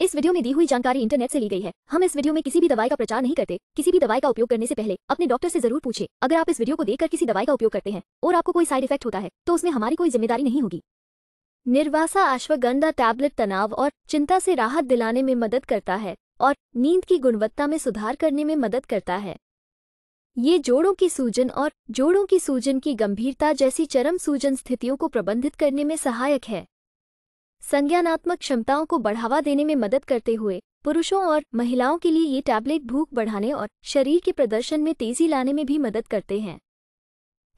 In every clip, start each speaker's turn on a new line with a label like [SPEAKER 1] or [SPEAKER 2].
[SPEAKER 1] इस वीडियो में दी हुई जानकारी इंटरनेट से ली गई है हम इस वीडियो में किसी भी दवाई का प्रचार नहीं करते किसी भी दवाई का उपयोग करने से पहले अपने डॉक्टर से जरूर पूछे अगर आप इस वीडियो को देखकर किसी दवाई का उपयोग करते हैं और आपको कोई साइड इफेक्ट होता है तो उसमें हमारी कोई जिम्मेदारी नहीं होगी निर्वासा अश्वगंधा टैबलेट तनाव और चिंता से राहत दिलाने में मदद करता है और नींद की गुणवत्ता में सुधार करने में मदद करता है ये जोड़ों की सूजन और जोड़ों की सूजन की गंभीरता जैसी चरम सूजन स्थितियों को प्रबंधित करने में सहायक है संज्ञानात्मक क्षमताओं को बढ़ावा देने में मदद करते हुए पुरुषों और महिलाओं के लिए ये टैबलेट भूख बढ़ाने और शरीर के प्रदर्शन में तेजी लाने में भी मदद करते हैं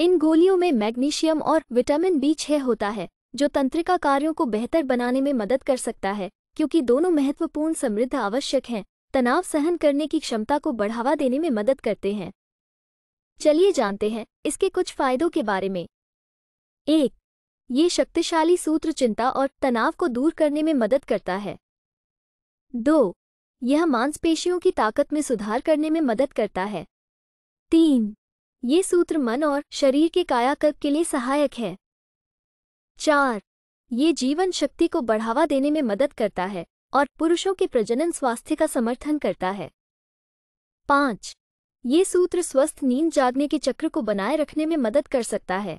[SPEAKER 1] इन गोलियों में मैग्नीशियम और विटामिन बी छह होता है जो तंत्रिका कार्यों को बेहतर बनाने में मदद कर सकता है क्योंकि दोनों महत्वपूर्ण समृद्ध आवश्यक हैं तनाव सहन करने की क्षमता को बढ़ावा देने में मदद करते हैं चलिए जानते हैं इसके कुछ फायदों के बारे में एक ये शक्तिशाली सूत्र चिंता और तनाव को दूर करने में मदद करता है दो यह मांसपेशियों की ताकत में सुधार करने में मदद करता है तीन ये सूत्र मन और शरीर के कायाकल्प के लिए सहायक है चार ये जीवन शक्ति को बढ़ावा देने में मदद करता है और पुरुषों के प्रजनन स्वास्थ्य का समर्थन करता है पाँच ये सूत्र स्वस्थ नींद जागने के चक्र को बनाए रखने में मदद कर सकता है